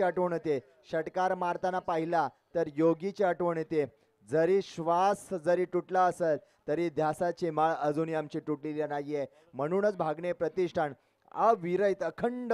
नाईकची आठवण येते षटकार मारताना पाहिला तर योगीची आठवण येते जरी श्वास जरी तुटला असेल तरी ध्यासाची माळ अजूनही आमची तुटलेली नाहीये म्हणूनच भागणे प्रतिष्ठान अविरहित अखंड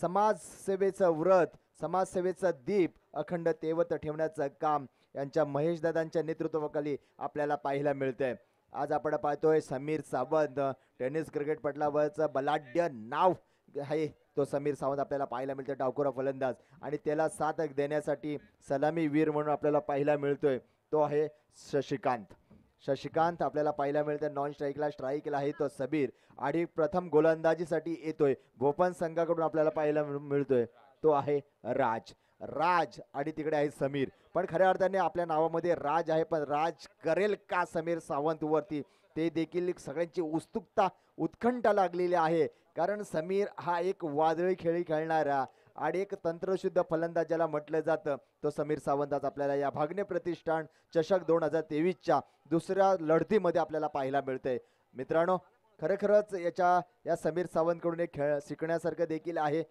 समाजसेवेचं व्रत समाजसेवेचा दीप अखंड तेवत ठेवण्याचं काम यांच्या महेश दादांच्या नेतृत्वाखाली आपल्याला पाहायला मिळतंय आज आपण पाहतोय समीर सावंत टेनिस क्रिकेटपटलावरचं बलाढ्य नाव आहे तो समीर सावंत आपल्याला पाहायला मिळतोय डावखोरा फलंदाज आणि त्याला साथ देण्यासाठी सलामी वीर म्हणून आपल्याला पाहायला मिळतोय तो आहे शशिकांत शशिकांत आपल्याला पाहायला मिळतं नॉन स्ट्राईकला स्ट्राईकला आहे तो समीर आणि प्रथम गोलंदाजीसाठी येतोय गोपन संघाकडून आपल्याला पाहायला मिळतोय तो आहे राज राज आणि तिकडे आहे समीर पण खऱ्या अर्थाने आपल्या नावामध्ये राज आहे पण राज करेल का समीर सावंतवरती ते देखील सगळ्यांची उत्सुकता उत्कंठा लागलेली आहे कारण समीर हा एक वादळी खेळी खेळणारा आणि एक तंत्रशुद्ध फलंदाज ज्याला म्हटलं जातं तो समीर सावंत आपल्याला या भागने प्रतिष्ठान चषक दोन हजार तेवीसच्या दुसऱ्या लढतीमध्ये आपल्याला पाहायला मिळतंय मित्रांनो खरखरच याच्या या समीर सावंतकडून एक खेळ शिकण्यासारखं देखील आहे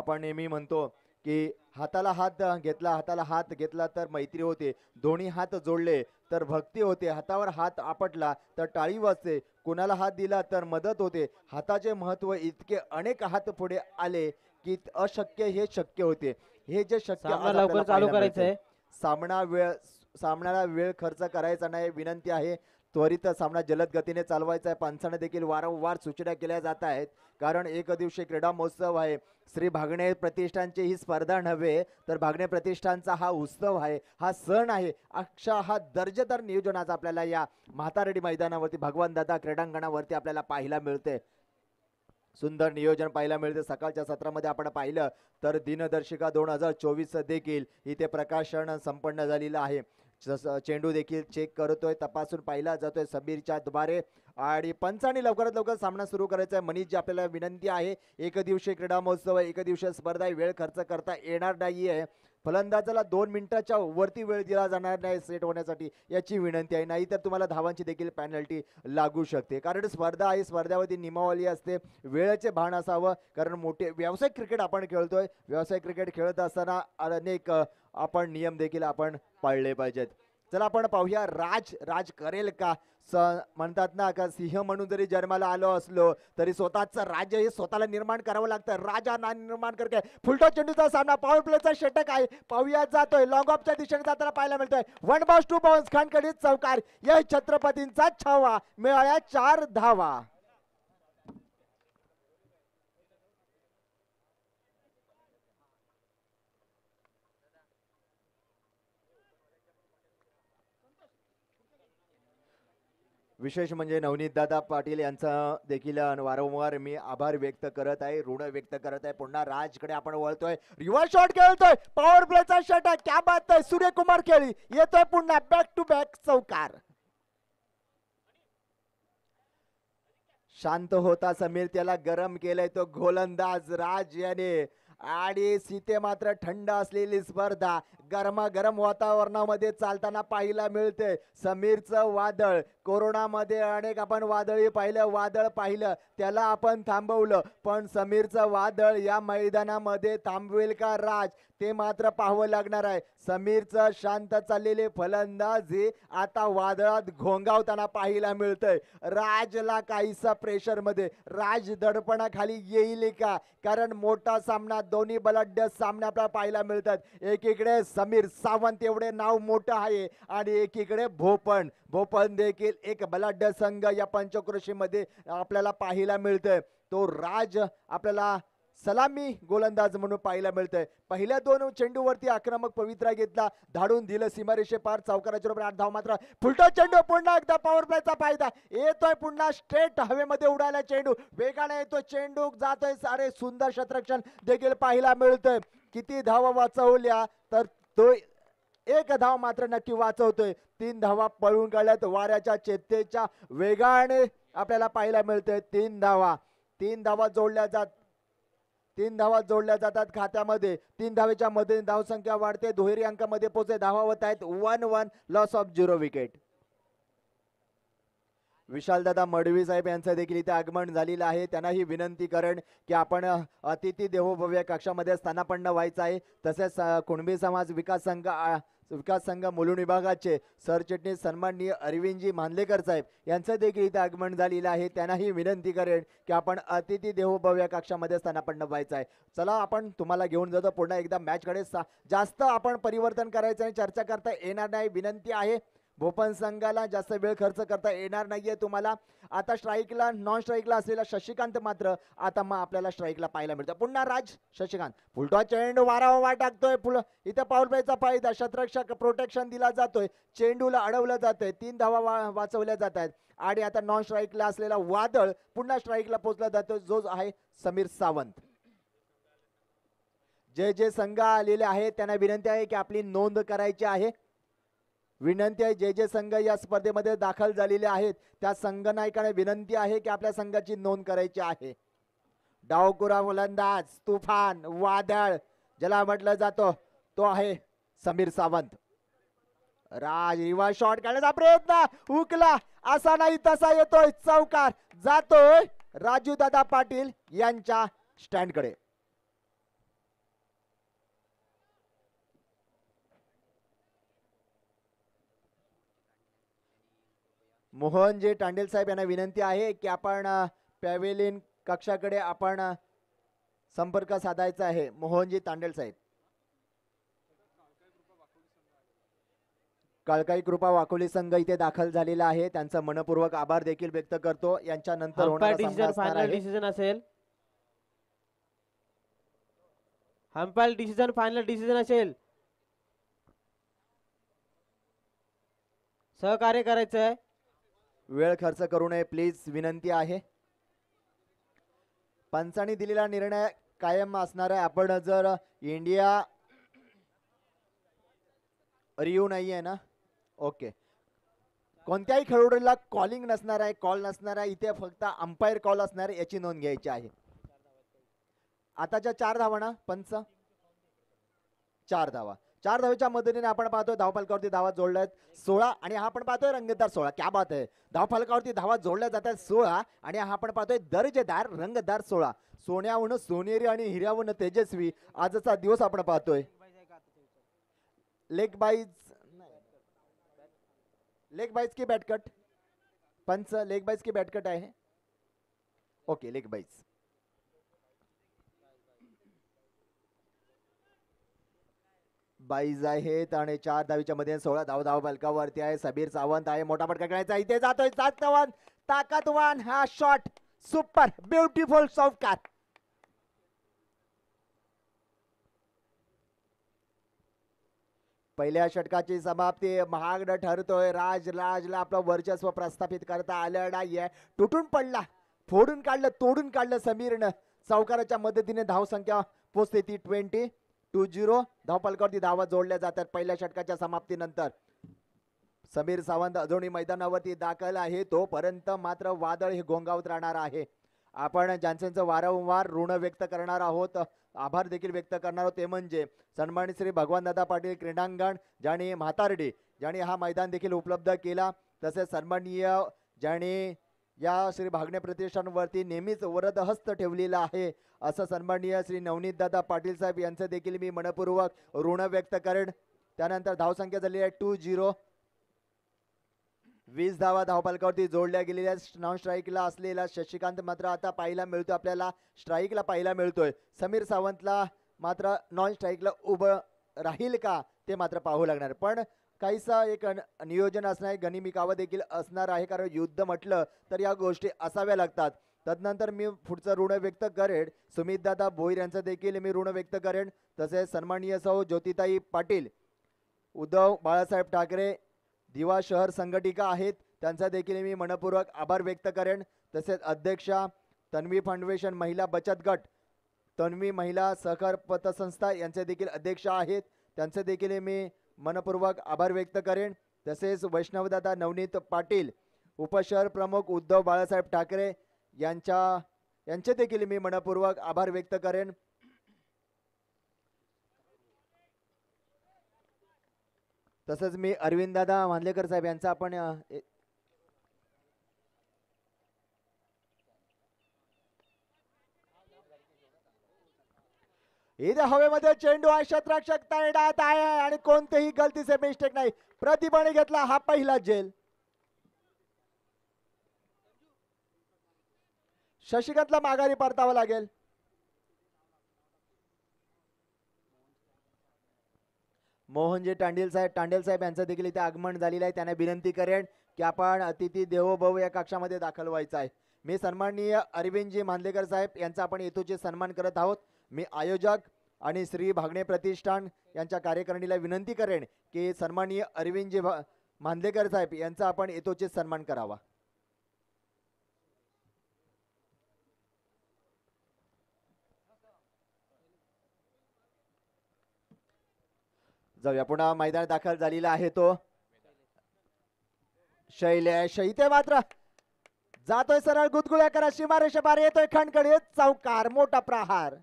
आपण नेहमी म्हणतो की हाताला हात घेतला हाताला हात घेतला तर मैत्री होते दोन्ही हात जोडले तर भक्ती होते हातावर हात आपटला तर टाळी वाजते कुणाला हात दिला तर मदत होते हाताचे महत्व इतके अनेक हात पुढे आले की अशक्य हे शक्य होते हे जे शक्य लवकर चालू करायचं आहे सामना वेळ सामनाला वेळ खर्च करायचा नाही विनंती आहे त्वरित सामना जलद गतीने चालवायचा आहे पंचाने देखील वारंवार सूचना केल्या जात आहेत कारण एक दिवशी क्रीडा महोत्सव आहे श्री भागणे प्रतिष्ठानची ही स्पर्धा नव्हे तर भागणे प्रतिष्ठानचा हा उत्सव आहे हा सण आहे अक्षा हा दर्जेदार नियोजन आज आपल्याला या म्हातारडी मैदानावरती भगवान दादा क्रीडांगणावरती आपल्याला पाहायला मिळते सुंदर नियोजन पाहायला मिळते सकाळच्या सत्रामध्ये आपण पाहिलं तर दिनदर्शिका दोन हजार चोवीस देखील इथे प्रकाशन संपन्न झालेलं आहे चेंडू देखील चेक करतोय तपासून पाहिला जातोय समीरच्या द्वारे आणि पंचाने लवकरात लवकर सामना सुरू करायचा आहे मनीष जी आपल्याला विनंती आहे एक दिवशी क्रीडा महोत्सव एक दिवशी स्पर्धा वेळ खर्च करता येणार नाही आहे फलंदाजाला दोन मिनिटाच्या वरती वेळ दिला जाणार नाही सेट होण्यासाठी याची विनंती आहे नाहीतर तुम्हाला धावांची देखील पॅनल्टी लागू शकते कारण स्पर्धा आहे स्पर्धावरती निमावली असते वेळेचे भान असावं कारण मोठे व्यावसायिक क्रिकेट आपण खेळतोय व्यावसायिक क्रिकेट खेळत असताना अनेक आपण नियम देखील आपण पाळले पाहिजेत चला आपण पाहूया राज राज करेल का स म्हणतात ना का सिंह म्हणून जरी जन्माला आलो असलो तरी स्वतःच राज्य हे स्वतःला निर्माण करावं लागतं राजा ना निर्माण करते फुलटो चेंडूचा सामना पॉवर प्लेचा षटक आहे पाहूया जातोय लॉंग ऑफच्या दिशेने जाताना पाहायला मिळतोय वन बॉस टू बॉन्स खानकडीत चौकार या छत्रपतींचा छावा मिळाला चार धावा विशेष म्हणजे नवनीतदादा पाटील यांचा देखील वारंवार मी आभार व्यक्त करत आहे ऋण व्यक्त करत आहे पुन्हा राजकडे आपण वळतोय युवा शॉट खेळतोय पॉवर प्लेचा शॉट आहे क्या बात आहे सूर्यकुमार खेळी येतोय पुन्हा बॅक टू बॅक चौकार शांत होता समीर त्याला गरम केलंय तो गोलंदाज राज याने आणि सीते मात्र थंड असलेली स्पर्धा गरमागरम वातावरणामध्ये चालताना पाहायला मिळते समीरचं वादळ कोरोनामध्ये अनेक आपण वादळी पाहिलं वादळ पाहिलं त्याला आपण थांबवलं पण समीरचं वादळ या मैदानामध्ये थांबवेल का राज ते मात्र पाहावं लागणार आहे समीरचं शांत चाललेले फलंदाजी आता वादळात घोंगावताना पाहायला मिळतंय राजला काहीसा प्रेशरमध्ये राज दडपणाखाली येईल का कारण मोठा सामना दोन्ही बलाढ्य सामना आपल्याला पाहायला मिळतात एकीकडे समीर सावंत एवढे नाव मोठं आहे आणि एकीकडे भोपण भोपण देखील एक बलाढ्य संघ या पंचक्रोशीमध्ये आपल्याला पाहायला मिळतंय तो राज आपल्याला सलामी गोलंदाज म्हणून पाहायला मिळतंय पहिल्या दोन चेंडूवरती आक्रमक पवित्रा घेतला धाडून दिलं सीमारेषे पार चौकाराच्या बरोबर आठ धाव मात्र फुलटा चेंडू पुन्हा एकदा पॉवर प्लेचा फायदा येतोय पुन्हा स्ट्रेट हवेमध्ये उडाला चेंडू वेगाने येतो चेंडू जातोय सारे सुंदर शतरक्षण देखील पाहायला मिळतंय किती धाव वाचवल्या तर तो एक धाव मात्र नक्की वाचवतोय तीन धावा पळून काढल्यात वाऱ्याच्या चेतेच्या वेगाने आपल्याला पाहायला मिळतोय तीन धावा तीन धावा जोडल्या जात तीन धावा जोडल्या जातात खात्यामध्ये तीन धावेच्या मध्ये धावसंख्या वाढते दुहेरी अंकामध्ये पोहोचते धावा होत आहेत one one loss of zero wicket विशालदादा मडवी साहेब यांचं देखील इथे आगमन झालेलं आहे त्यांनाही विनंती करण की आपण अतिथी देहोभव्य कक्षामध्ये स्थानापन्न व्हायचं आहे तसेच कुणबी समाज विकास संघ विकास संघ मुलुंड विभागाचे सरचिटणीस सन्माननीय अरविंदजी मानलेकर साहेब यांचं देखील इथे आगमन झालेलं आहे त्यांनाही विनंती करेन की आपण अतिथी देहोभव्य कक्षामध्ये स्थानापन्न व्हायचं आहे चला आपण तुम्हाला घेऊन जातो पुन्हा एकदा मॅचकडे जास्त आपण परिवर्तन करायचं आणि चर्चा करता येणार नाही विनंती आहे भोपन संघाला जास्त वेळ खर्च करता येणार नाहीये तुम्हाला आता स्ट्राईकला नॉन स्ट्राईकला असलेला शशिकांत मात्र आता मग आपल्याला स्ट्राईकला पाहायला मिळतं पुन्हा राज शशिकांत फुलटॉ चेंडू वारावा टाकतोय फुल इथं फायदा शतरक्षक प्रोटेक्शन दिला जातोय चेंडूला अडवलं जातंय तीन धावा वाचवल्या जात आहेत आणि आता नॉन स्ट्राईकला असलेला वादळ पुन्हा स्ट्राईकला पोचला जातोय जो आहे समीर सावंत जे जे संघ आलेले आहेत त्यांना विनंती आहे की आपली नोंद करायची आहे विनंती आहे जे जे संघ या स्पर्धेमध्ये दाखल झालेले आहेत त्या नायकाने विनंती आहे की आपल्या संघाची नोंद करायची आहे डावकुरा मुलंदाज तुफान वादळ ज्याला म्हटलं जातो तो आहे समीर सावंत राज रिवा शॉट काढण्याचा प्रयत्न उकला असा नाही तसा येतोय चौकार जातोय राजू दादा पाटील यांच्या स्टँडकडे मोहनजी टांडेल साहेब यांना विनंती आहे की आपण पॅवेलिन कक्षाकडे आपण संपर्क साधायचा आहे मोहनजी तांडेल साहेब काळकाई कृपा वाकोली संघ इथे दाखल झालेला आहे त्यांचा मनपूर्वक आभार देखील व्यक्त करतो यांच्या नंतर डिसिजन असेल डिसिजन फायनल डिसिजन असेल सहकार्य करायचं आहे वेळ खर्च करू नये प्लीज विनंती आहे पंचाने दिलेला निर्णय कायम असणार आहे आपण जर इंडिया रिव्ह नाही आहे ना ओके कोणत्याही खेळाडूला कॉलिंग नसणार आहे कॉल नसणार आहे इथे फक्त अंपायर कॉल असणार आहे याची नोंद घ्यायची आहे आताच्या चार धावा ना पंच चार धावा चार धावेच्या मदतीने आपण पाहतोय धावफलकावरती धावा जोडल्या आहेत सोळा आणि हा आपण पाहतोय रंगदार सोळा क्या बात आहे धावफलकावरती धावा जोडल्या जातात सोळा आणि हा आपण पाहतोय दर्जेदार रंगदार सोळा सोन्याहून सोनेरी आणि हिऱ्याहून तेजस्वी आजचा दिवस आपण पाहतोय लेग बाईज लेग बाईज की बॅटकट पंच लेग बाईज की बॅटकट आहे ओके लेग बाईज बाईज आहेत आणि चार धावीच्या मध्ये सोळा धाव धाव बलकावरती आहे सबीर सावंत आहे मोठा फटका खेळायचा इथे जातोय सातवन ताकदवान हा शॉट सुपर ब्युटिफुल सॉफ्टकार पहिल्या षटकाची समाप्ती महागड ठरतोय राज राजला आपलं वर्चस्व प्रस्थापित करता आलं नाहीये तुटून पडला फोडून काढलं तोडून काढलं समीरनं सावकाराच्या मदतीने धावसंख्या पोचते ती ट्वेंटी टू झिरो धावपालकावरती धावा जोडल्या जातात पहिल्या षटकाच्या समाप्तीनंतर समीर सावंत अजोणी मैदानावरती दाखल आहे तोपर्यंत मात्र वादळ हे गोंगावत राहणार आहे आपण ज्यांचं वारंवार ऋण व्यक्त करणार आहोत आभार देखील व्यक्त करणार आहोत ते म्हणजे सन्मानित श्री दादा पाटील क्रीडांगण ज्याने म्हातारडे ज्याने हा मैदान देखील उपलब्ध केला तसे सन्माननीय ज्याने या श्री भागणे प्रतिष्ठानवरती नेहमीच वरदहस्त ठेवलेला आहे असं सन्माननीय श्री नवनीतदादा पाटील साहेब यांचं देखील मी मनपूर्वक ऋण व्यक्त करेन त्यानंतर धावसंख्या झालेली आहे टू झिरो वीस धावा धावपालकावरती जोडल्या गेलेल्या नॉन स्ट्राईकला असलेला शशिकांत मात्र आता पाहायला मिळतो आपल्याला स्ट्राईकला पाहायला मिळतोय समीर सावंतला मात्र नॉन स्ट्राईकला उभं राहील का ते मात्र पाहू लागणार पण काहीसा एक नियोजन असणार गणिमिकावं देखील असणार आहे कारण युद्ध म्हटलं तर या गोष्टी असाव्या लागतात तदनंतर मी पुढचं ऋण व्यक्त करेन सुमितदादा भोईर यांचं देखील मी ऋण व्यक्त करेन तसेच सन्माननीय सौ ज्योतिताई पाटील उद्धव बाळासाहेब ठाकरे दिवा शहर संघटिका आहेत त्यांचा देखील मी मनपूर्वक आभार व्यक्त करेन तसेच अध्यक्षा तन्वी फाउंडेशन महिला बचत गट तन्वी महिला सहकार पतसंस्था यांचे देखील अध्यक्ष आहेत त्यांचे देखील मी मनपूर्वक आभार व्यक्त करेन तसेच वैष्णवदादा नवनीत पाटील उपशहर प्रमुख उद्धव बाळासाहेब ठाकरे यांच्या यांचे देखील मी मनपूर्वक आभार व्यक्त करेन तसंच मी अरविंद दादा मांदलेकर साहेब यांचा आपण इथे हवेमध्ये चेंडू हा तैनात आहे आणि कोणतेही गलतीचे मिस्टेक नाही प्रतिबंध घेतला हा पहिला जेल शशिकांतला माघारी परतावा लागेल मोहनजी टांडेल साहेब टांडेल साहेब यांचं देखील इथे आगमन झालेलं आहे त्यांना विनंती करेन की आपण अतिथी भव या कक्षामध्ये दाखल व्हायचं आहे मी सन्माननीय अरविंदजी मांदलेकर साहेब यांचा आपण येतोचे सन्मान करत आहोत मी आयोजक आणि श्री भागणे प्रतिष्ठान यांच्या कार्यकारिणीला विनंती करेन की सन्माननीय अरविंदजी भा साहेब यांचा आपण येतोचित सन्मान करावा जाऊया पुन्हा मैदान दाखल झालेला आहे तो शैले शैते मात्र जातोय सरळ गुदगुळ्या करा शिमारेशे बार येतोय खणखणीत चौकार मोठा प्रहार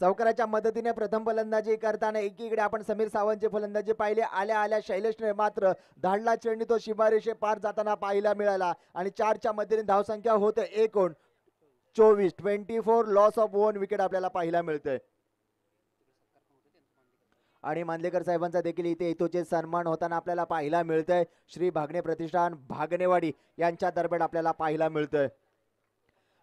चौकराच्या मदतीने प्रथम फलंदाजी करताना एकीकडे आपण समीर सावंतचे फलंदाजी पाहिले आल्या आल्या शैलेशने मात्र धाडला चेंडी तो शिफारिशे पार जाताना पाहायला मिळाला आणि चारच्या मदतीने धावसंख्या होते एकोण चोवीस twenty four loss of one wicket आपल्याला पाहायला मिळते आणि मांदलेकर साहेबांचा देखील इथे इथोचे सन्मान होताना आपल्याला पाहायला मिळतंय श्री भागणे प्रतिष्ठान भागणेवाडी यांच्या दरम्यान आपल्याला पाहायला मिळतंय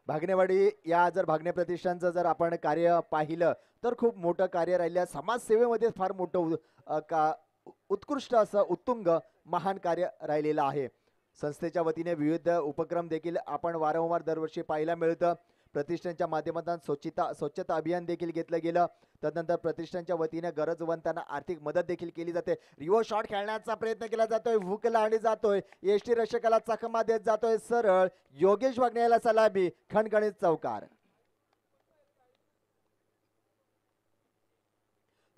भागनेवाडी या जर भागने प्रतिष्ठानचं जर आपण कार्य पाहिलं तर खूप मोठं कार्य राहिलं समाजसेवेमध्ये फार मोठं का उत्कृष्ट असं उत्तुंग महान कार्य राहिलेलं आहे संस्थेच्या वतीने विविध उपक्रम देखील आपण वारंवार दरवर्षी पाहायला मिळतं प्रतिष्ठानच्या माध्यमातून स्वच्छता स्वच्छता अभियान देखील घेतलं गेलं तदनंतर प्रतिष्ठानच्या वतीने गरजवंतांना आर्थिक मदत देखील केली जाते रिओ शॉट खेळण्याचा प्रयत्न केला जातोय भूक आणि जातोय एसटी रक्षकाला चकमा देत जातोय सरळ योगेश वागणे याला सलामी खणखणीत चौकार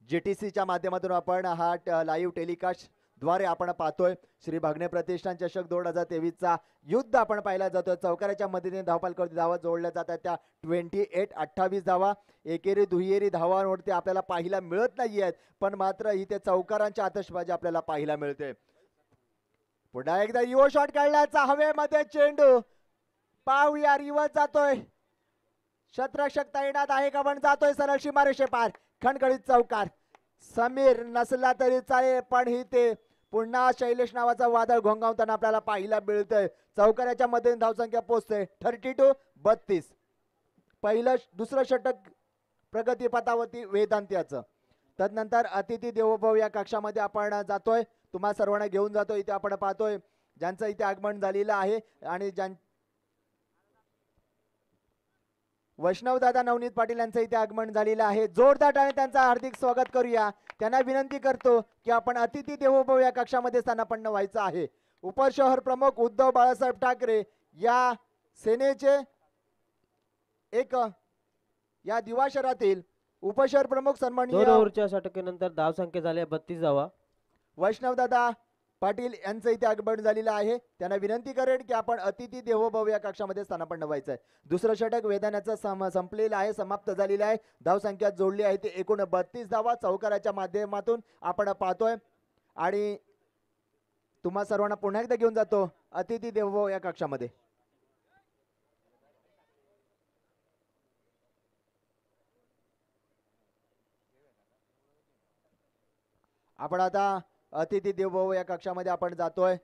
जीटीसीच्या माध्यमातून आपण हा लाईव्ह टेलिकास्ट द्वारे आपण पाहतोय श्री भागणे प्रतिष्ठान चषक दोन हजार चा युद्ध आपण पाहिला जातोय चौकाराच्या मदतीने करतो धावा जोडल्या जातात त्या ट्वेंटी एट अठ्ठावीस धावा एकेरी दुहेरी धावांवरती आपल्याला पाहायला मिळत नाही आहेत पण मात्र इथे चौकारांच्या आतषबाजी आपल्याला पाहायला मिळते पुन्हा एकदा युव शॉट काढल्याचा हवेमध्ये चेंडू पाहूया युव जातोय शत्रक्षक तैनात आहे का पण जातोय सरळ मारेशे पार खणखळीत चौकार समीर नसला तरी चालेल पण ही ते पुन्हा शैलेश नावाचा वादळ घोंगावताना आपल्याला पाहायला मिळतंय चौकऱ्याच्या मध्ये धावसंख्या पोहोचते थर्टी टू बत्तीस पहिलं दुसरं षटक प्रगतीपथावरती वेदांत्याचं तदनंतर अतिथी देवोभव या कक्षामध्ये आपण जातोय तुम्हाला सर्वांना घेऊन जातोय इथे आपण पाहतोय ज्यांचं इथे आगमन झालेलं आहे आणि ज्यां वैष्णव दादा नवनीत पाटील यांचं इथे आगमन झालेलं आहे जोरदार आणि त्यांचं हार्दिक स्वागत करूया त्यांना विनंती करतो की आपण अतिथी देवोभव या कक्षामध्ये स्थानापन्न व्हायचं आहे उपशहर प्रमुख उद्धव बाळासाहेब ठाकरे या सेनेचे एक या दिवा शहरातील उपशहर प्रमुख सन्मानिय ओव्हरच्या षटकेनंतर धाव संख्या झाली बत्तीस धावा वैष्णवदादा पाटील यांचं इथे आगमन झालेलं आहे त्यांना विनंती करेन की आपण अतिथी देवोभव या कक्षामध्ये स्थानापन्न व्हायचं आहे दुसरं षटक वेदनाचं सम संपलेलं आहे समाप्त झालेलं आहे धावसंख्या जोडली आहे ती एकूण बत्तीस धावा चौकाराच्या माध्यमातून आपण पाहतोय आणि तुम्हा सर्वांना पुन्हा एकदा घेऊन जातो अतिथी देवभव या कक्षामध्ये आपण आता अतिथी देवभाऊ या कक्षामध्ये आपण जातोय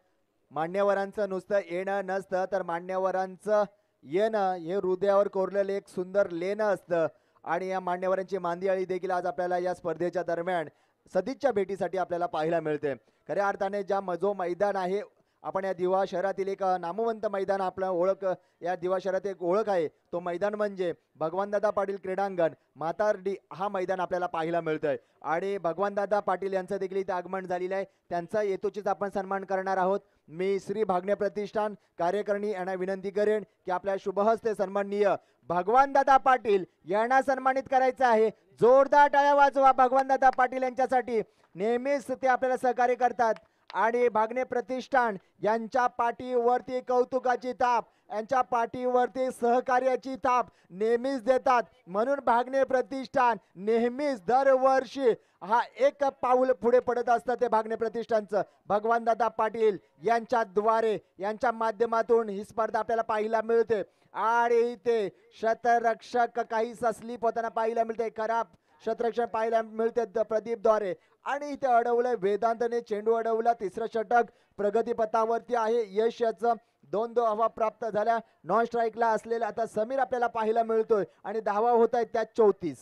मान्यवरांचं नुसतं येणं नसतं तर मान्यवरांचं येणं हे हृदयावर कोरलेलं एक सुंदर लेणं असतं आणि या मान्यवरांची मांदियाळी देखील आज आपल्याला या स्पर्धेच्या दरम्यान सदिच्छा भेटीसाठी आपल्याला पाहायला मिळते खऱ्या अर्थाने ज्या मजो मैदान आहे आपण या दिवा शहरातील एक नामवंत मैदान आपलं ओळख या दिवा शहरात एक ओळख आहे तो मैदान म्हणजे भगवानदादा पाटील क्रीडांगण मातारडी हा मैदान आपल्याला पाहायला मिळतं आहे आणि भगवानदादा पाटील यांचं देखील इथे आगमन झालेलं आहे त्यांचा येतोचीच आपण सन्मान करणार आहोत मी श्री भागने प्रतिष्ठान कार्यकारिणी यांना विनंती करेन की आपल्या शुभहस्ते सन्माननीय भगवानदादा पाटील यांना सन्मानित करायचं आहे जोरदार टाळ्या वाजवा भगवानदादा पाटील यांच्यासाठी नेहमीच ते आपल्याला सहकार्य करतात आणि भागणे प्रतिष्ठान यांच्या पाठीवरती कौतुकाची ताप यांच्या पाठीवरती सहकार्याची ताप नेहमीच देतात म्हणून भागणे प्रतिष्ठान नेहमीच दरवर्षी हा एक पाऊल पुढे पडत असतं ते भागणे प्रतिष्ठानचं भगवानदादा पाटील यांच्याद्वारे यांच्या माध्यमातून ही स्पर्धा आपल्याला पाहायला मिळते आणि ते शतरक्षक काही स्लीप होताना पाहायला मिळते खराब क्षेत्ररक्षण पाहायला मिळते प्रदीपद्वारे आणि इथे अडवलंय वेदांतने चेंडू अडवला तिसरं षटक प्रगतीपथावरती आहे यश याचं दोन दो हवा प्राप्त झाल्या नॉन स्ट्राईकला असलेला आता समीर आपल्याला पाहायला मिळतोय आणि धावा होत आहे त्या चौतीस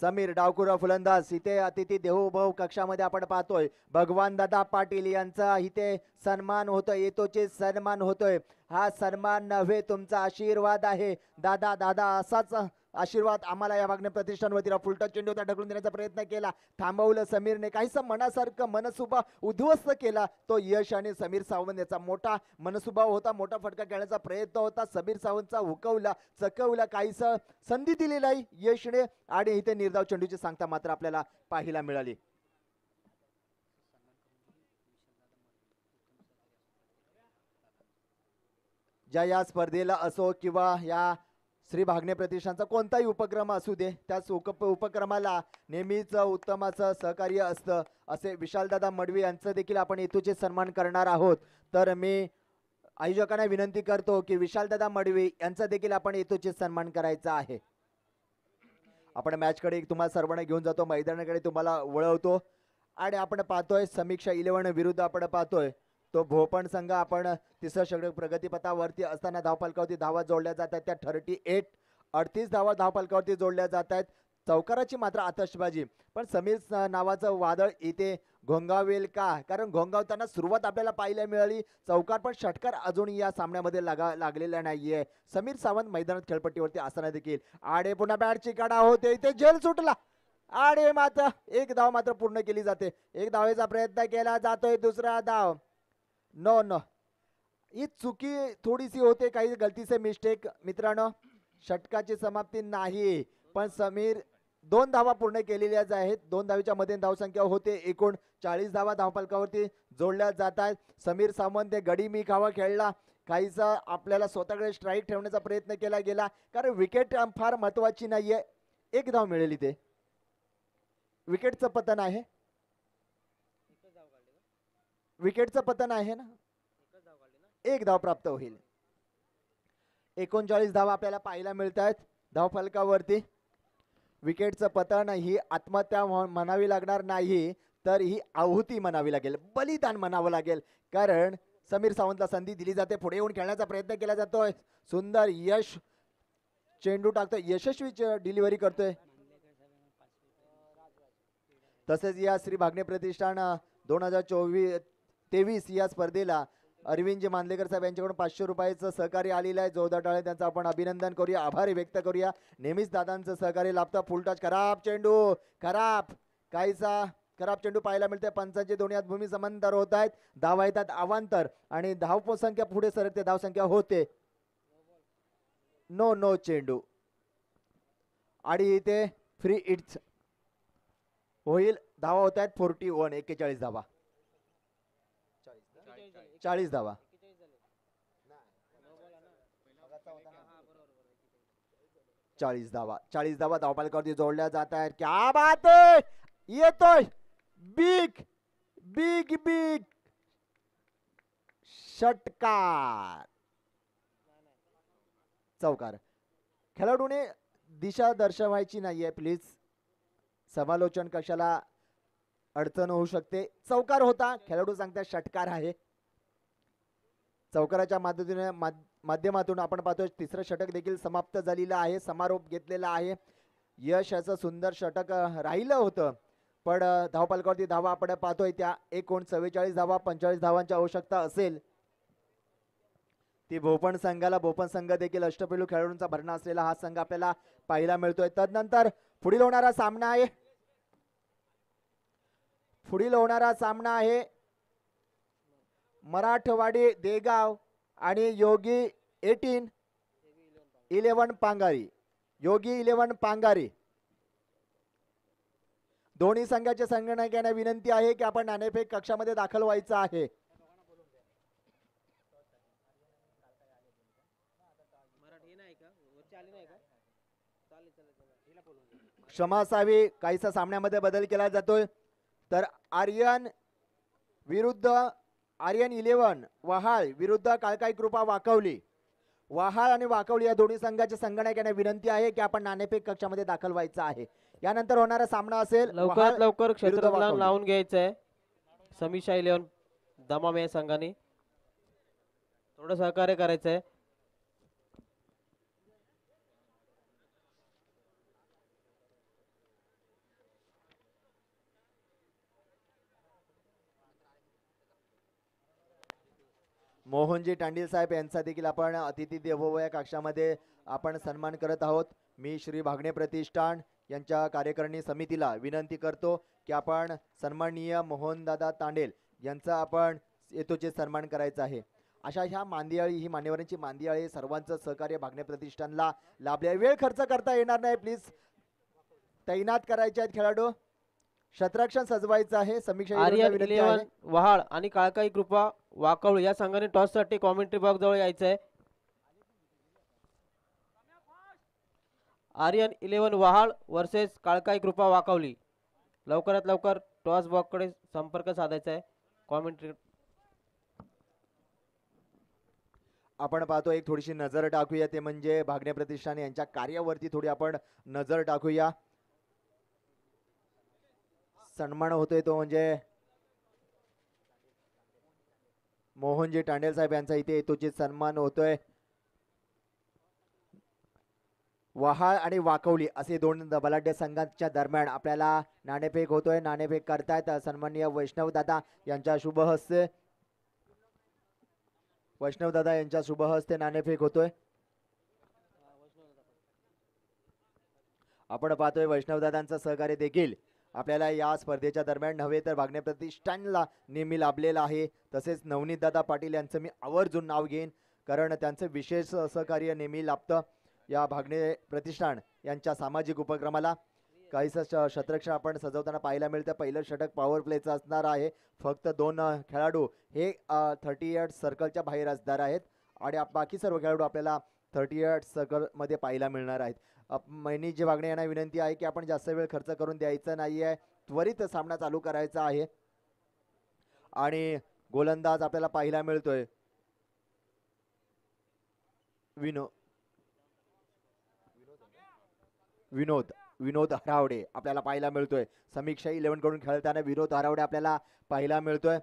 समीर डावकुरा फुलंदाज इथे अतिथी देहोभव कक्षामध्ये आपण पाहतोय भगवान दादा पाटील यांचा इथे सन्मान होतोय येतोचे सन्मान होतोय हा सन्मान नव्हे तुमचा आशीर्वाद आहे दादा दादा असाच आशीर्वाद आम्हाला या मागण्या प्रतिष्ठानवर चेंडू होता ढकलून देण्याचा प्रयत्न केला थांबवलं समीरने काहीसा मनासारखं मनसुबा उद्ध्वस्त केला तो यश आणि समीर सावंत याचा मोठा मनसुबा होता मोठा फटका खेळण्याचा प्रयत्न होता समीर सावंतचा हुकवला चकवला काहीसं संधी दिली नाही यशने आणि इथे निर्धाव चेंडूचे सांगता मात्र आपल्याला पाहायला मिळाली ज्या या स्पर्धेला असो किंवा या श्री भागने प्रतिष्ठानचा कोणताही उपक्रम असू दे त्याच उप उपक्रमाला नेहमीच असं सहकार्य असतं असे विशालदादा मडवी यांचं देखील आपण इथूचे सन्मान करणार आहोत तर मी आयोजकांना विनंती करतो की विशालदादा मडवी यांचा देखील आपण इथूचे सन्मान करायचा आहे आपण मॅचकडे तुम्हाला सर्वांना घेऊन जातो मैदानाकडे तुम्हाला वळवतो आणि आपण पाहतोय समीक्षा इलेव्हन विरुद्ध आपण पाहतोय तो भोपण संघ आपण तिसरं षटक प्रगतीपथावरती असताना धावपालकावरती धावा जोडल्या जात आहेत त्या थर्टी एट अडतीस धावा धावपालकावरती जोडल्या जात आहेत चौकाराची मात्र आतषबाजी पण समीर नावाचं वादळ इथे घोंगावेल का कारण घोंगावताना सुरुवात आपल्याला पाहायला मिळाली चौकार पण षटकार अजून या सामन्यामध्ये लागा लागलेला नाही समीर सावंत मैदानात खेळपट्टीवरती असताना देखील आडे पुन्हा बॅटची काढा होते इथे जेल सुटला आडे मात्र एक धाव मात्र पूर्ण केली जाते एक धावेचा प्रयत्न केला जातोय दुसरा धाव नो नो ही चुकी थोडीशी होते काही गलतीचे मिस्टेक मित्रांनो षटकाची समाप्ती नाही पण समीर दोन धावा पूर्ण केलेल्याच आहेत दोन धावीच्या मध्ये धावसंख्या होते एकूण चाळीस धावा धावपालकावरती जोडल्या जात आहेत समीर सामंत गडी मी खावा खेळला काहीचा आपल्याला स्वतःकडे स्ट्राईक ठेवण्याचा प्रयत्न केला गेला कारण विकेट फार महत्वाची नाही आहे एक धाव मिळेल इथे विकेटचं पतन आहे विकेटचं पतन आहे ना एक धाव प्राप्त होईल एकोणचाळीस धाव आपल्याला पाहायला मिळत आहेत फलकावरती विकेटचं पतन ही आत्महत्या म्हणावी लागणार नाही तर ही आहुती म्हणावी लागेल बलिदान म्हणावं लागेल कारण समीर सावंतला संधी दिली जाते पुढे येऊन खेळण्याचा प्रयत्न केला जातोय सुंदर यश चेंडू टाकतोय यशस्वी डिलिव्हरी करतोय तसेच या श्री भागणे प्रतिष्ठान दोन हजार चोवीस तेवीस या स्पर्धेला अरविंदजी मांदलेकर साहेब यांच्याकडून पाचशे रुपयाचं सहकार्य आलेलं आहे जोरदार टाळे त्यांचं आपण अभिनंदन करूया आभारी व्यक्त करूया नेहमीच दादांचं सहकार्य लाभता फुल टच खराब चेंडू खराब काहीसा खराब चेंडू पाहायला मिळते पंचांचे दोन्ही भूमी समांतर होत आहेत धावा येतात अवांतर आणि धाव संख्या पुढे सरकते धावसंख्या होते नो नो चेंडू आणि इथे फ्री इट्स होईल धावा होत आहेत फोर्टी वन एक्केचाळीस धावा चाळीस धावा चाळीस धावा चाळीस धावा धावपालकावरती जोडल्या जात आहेत क्या बात येतोय बिग बिग बिग षटकार चौकार खेळाडूने दिशा दर्शवायची नाहीये प्लीज समालोचन कशाला अडचण होऊ शकते चौकार होता खेळाडू सांगता षटकार आहे चौकाराच्या माध्यमातून माध्यमातून आपण पाहतोय तिसरं षटक देखील समाप्त झालेलं आहे समारोप घेतलेला आहे यश असं सुंदर षटक राहिलं होतं पण धावपालकावरती धावा आपण पाहतोय त्या एकूण चव्वेचाळीस धावा पंचेचाळीस धावांची आवश्यकता असेल ती भोपण संघाला भोपण संघ देखील अष्टपैलू खेळाडूंचा भरणा असलेला हा संघ आपल्याला पाहायला मिळतोय तदनंतर पुढील होणारा सामना आहे पुढील होणारा सामना आहे मराठवाडी देगाव आणि Yogi eighteen eleven Pangari Yogi eleven Pangari दोन्ही संघाच्या संगणकांना विनंती आहे की आपण नाणेफेक कक्षामध्ये दाखल व्हायचं आहे क्षमा काहीसा सामन्यामध्ये बदल केला जातोय तर आर्यन विरुद्ध आर्यन इलेवन वहाळ विरुद्ध काळकाई कृपा वाकवली वहाळ आणि वाकवली या दोन्ही संघाचे संगणक यांना विनंती आहे की आपण नाणेफेक कक्षामध्ये दाखल व्हायचं आहे यानंतर होणारा सामना असेल लवकरात लवकर क्षेत्र लावून घ्यायचं आहे समीक्षा इलेव्हन दमाम या संघाने थोडं सहकार्य करायचंय मोहनजी टांडील साहेब यांचा देखील आपण अतिथी देवोवया कक्षामध्ये आपण सन्मान करत आहोत मी श्री भागणे प्रतिष्ठान यांच्या कार्यकारिणी समितीला विनंती करतो की आपण सन्माननीय मोहनदादा तांडेल यांचा आपण येतोचे सन्मान करायचा आहे अशा ह्या मांदियाळी ही मान्यवरांची मांदियाळी सर्वांचं सहकार्य भागणे प्रतिष्ठानला लाभले वेळ खर्च करता येणार नाही प्लीज तैनात करायचे आहेत खेळाडू शत्राक्षण सजवायचं आहे समीक्षा वहाळ आणि काळकाई कृपा वाकवळ या संघाने टॉस साठी कॉमेंट्री बॉक्स जवळ यायचं आहे आर्यन इलेवन वहाळ वर्सेस काळकाई कृपा वाकवली लवकरात लवकर टॉस बॉक्स कडे संपर्क साधायचा आहे कॉमेंट्री आपण पाहतो एक थोडीशी नजर टाकूया ते म्हणजे भागण्या प्रतिष्ठान यांच्या कार्यावरती थोडी आपण नजर टाकूया सन्मान होतोय तो म्हणजे मोहनजी टांडेल साहेब यांचा इथे जे सन्मान होतोय वहाळ आणि वाकवली असे दोन बलाढ्य संघांच्या दरम्यान आपल्याला नाणेफेक होतोय नाणेफेक करतायत सन्माननीय वैष्णवदादा यांच्या शुभ हस्ते वैष्णवदादा यांच्या शुभ हस्ते नाणेफेक होतोय आपण पाहतोय दादांचा सहकार्य देखील आपल्याला या स्पर्धेच्या दरम्यान नव्हे तर वागणे प्रतिष्ठानला नेहमी लाभलेला आहे तसेच नवनीतदादा पाटील यांचं मी आवर्जून नाव घेईन कारण त्यांचं विशेष सहकार्य नेहमी लाभतं या भागणे प्रतिष्ठान यांच्या सामाजिक उपक्रमाला काहीसं शतरक्षण आपण सजवताना पाहायला मिळतं पहिलं षटक पॉवर प्लेचं असणार आहे फक्त दोन खेळाडू हे थर्टी एट सर्कलच्या बाहेर असणार आहेत आणि बाकी सर्व खेळाडू आपल्याला थर्टी एट सर्कलमध्ये पाहायला मिळणार आहेत मैनीजी वागणे यांना विनंती आहे की आपण जास्त वेळ खर्च करून द्यायचा नाही आहे त्वरित सामना चालू करायचा आहे आणि गोलंदाज आपल्याला पाहायला मिळतोय विनो विनोद विनोद हरावडे आपल्याला पाहायला मिळतोय समीक्षा इलेव्हन कडून खेळताना विनोद हरावडे आपल्याला पाहायला मिळतोय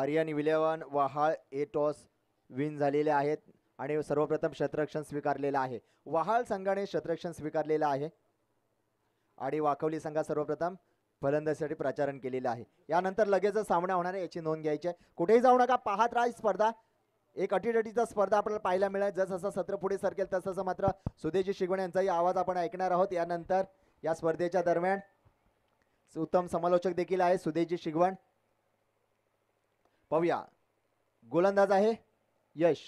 Aryan eleven Wahal toss win झालेले आहेत आणि सर्वप्रथम क्षेत्ररक्षण स्वीकारलेलं आहे वहाल संघाने क्षेत्ररक्षण स्वीकारलेलं आहे आणि वाकवली संघात सर्वप्रथम फलंदाजीसाठी प्रचारण केलेलं आहे यानंतर लगेचच सामना होणार आहे याची नोंद घ्यायची आहे कुठेही जाऊ नका पाहत राहा स्पर्धा एक अटीटटीचा स्पर्धा आपल्याला पाहायला मिळेल जसं सत्र पुढे सरकेल तसं मात्र सुदेशी शिगवण यांचाही आवाज आपण ऐकणार आहोत यानंतर या स्पर्धेच्या दरम्यान उत्तम समालोचक देखील आहे सुदेशी शिगवण पाहूया गोलंदाज आहे यश